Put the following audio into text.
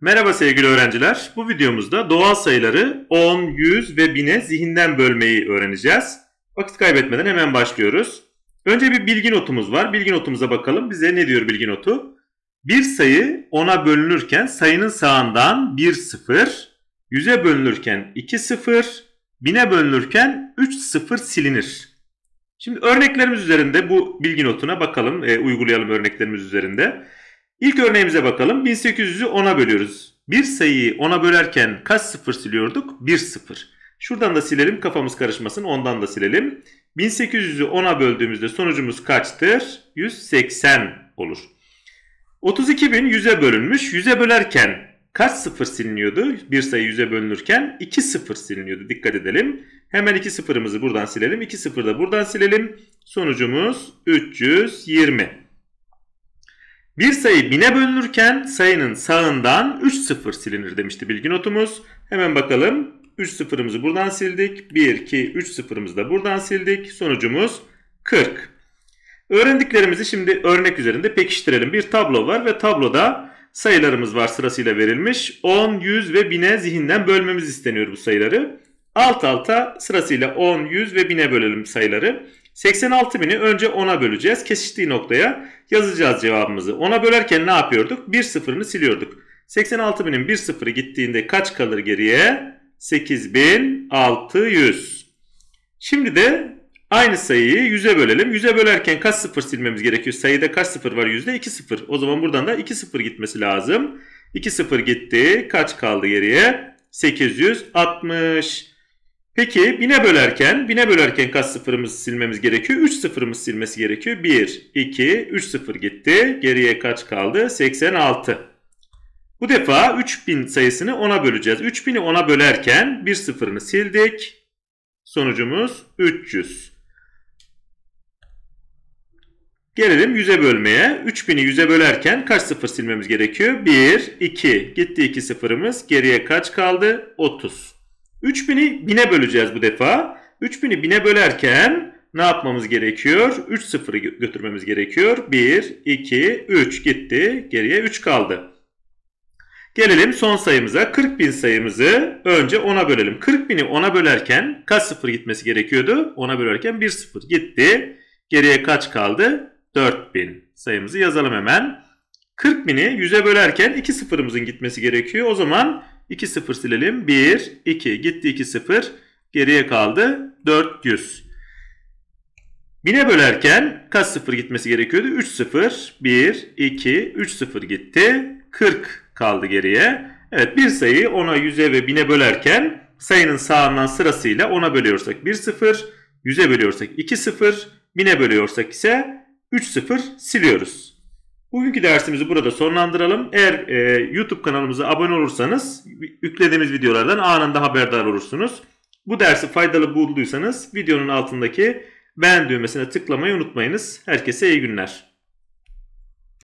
Merhaba sevgili öğrenciler. Bu videomuzda doğal sayıları 10, 100 ve 1000'e zihinden bölmeyi öğreneceğiz. Vakit kaybetmeden hemen başlıyoruz. Önce bir bilgi notumuz var. Bilgi notumuza bakalım. Bize ne diyor bilgi notu? Bir sayı 10'a bölünürken sayının sağından 1 0, 100'e bölünürken 2 0, 1000'e bölünürken 3 0 silinir. Şimdi örneklerimiz üzerinde bu bilgi notuna bakalım, e, uygulayalım örneklerimiz üzerinde. İlk örneğimize bakalım. 1800'ü 10'a bölüyoruz. Bir sayıyı 10'a bölerken kaç sıfır siliyorduk? 1 sıfır. Şuradan da silelim kafamız karışmasın ondan da silelim. 1800'ü 10'a böldüğümüzde sonucumuz kaçtır? 180 olur. 32.100'e bölünmüş. 100'e bölerken kaç sıfır siliniyordu? Bir sayı 100'e bölünürken 2 sıfır siliniyordu. Dikkat edelim. Hemen 2 sıfırımızı buradan silelim. 2 sıfır da buradan silelim. Sonucumuz 320. Bir sayı bine bölünürken sayının sağından 3 sıfır silinir demişti bilgi notumuz. Hemen bakalım. 3 sıfırımızı buradan sildik. 1, 2, 3 sıfırımızı da buradan sildik. Sonucumuz 40. Öğrendiklerimizi şimdi örnek üzerinde pekiştirelim. Bir tablo var ve tabloda sayılarımız var sırasıyla verilmiş. 10, 100 ve 1000'e zihinden bölmemiz isteniyor bu sayıları. Alt alta sırasıyla 10, 100 ve 1000'e bölelim sayıları. 86 bini önce 10'a böleceğiz. Kesiştiği noktaya yazacağız cevabımızı. 10'a bölerken ne yapıyorduk? 1 sıfırını siliyorduk. 86 binin 1 sıfırı gittiğinde kaç kalır geriye? 8600. Şimdi de aynı sayıyı 100'e bölelim. 100'e bölerken kaç sıfır silmemiz gerekiyor? Sayıda kaç sıfır var? Yüzde 2 sıfır. O zaman buradan da 2 sıfır gitmesi lazım. 2 sıfır gitti. Kaç kaldı geriye? 860. Peki bine bölerken, bine bölerken kaç sıfırımızı silmemiz gerekiyor? 3 sıfırımız silmesi gerekiyor. 1, 2, 3 sıfır gitti. Geriye kaç kaldı? 86. Bu defa 3000 sayısını 10'a böleceğiz. 3000'i 10'a bölerken 1 sıfırını sildik. Sonucumuz 300. Gelelim 100'e bölmeye. 3000'i 100'e bölerken kaç sıfır silmemiz gerekiyor? 1, 2. Gitti 2 sıfırımız. Geriye kaç kaldı? 30. 3000'i 1000'e böleceğiz bu defa. 3000'i 1000'e bölerken ne yapmamız gerekiyor? 3 sıfırı götürmemiz gerekiyor. 1, 2, 3 gitti. Geriye 3 kaldı. Gelelim son sayımıza. 40.000 sayımızı önce 10'a bölelim. 40.000'i 10'a bölerken kaç sıfır gitmesi gerekiyordu? 10'a bölerken 1 sıfır gitti. Geriye kaç kaldı? 4000 sayımızı yazalım hemen. 40.000'i 100'e bölerken 2 sıfırımızın gitmesi gerekiyor. O zaman 2 sıfır silelim. 1, 2 gitti 2 sıfır Geriye kaldı 400. 1000'e bölerken kaç sıfır gitmesi gerekiyordu? 3 sıfır. 1, 2, 3 sıfır gitti. 40 kaldı geriye. Evet bir sayı 10'a, 100'e ve 1000'e bölerken sayının sağından sırasıyla 10'a bölüyorsak 1 sıfır, 100'e bölüyorsak 2 sıfır, 1000'e bölüyorsak ise 3 sıfır siliyoruz. Bugünkü dersimizi burada sonlandıralım. Eğer e, YouTube kanalımıza abone olursanız yüklediğimiz videolardan anında haberdar olursunuz. Bu dersi faydalı bulduysanız videonun altındaki beğen düğmesine tıklamayı unutmayınız. Herkese iyi günler.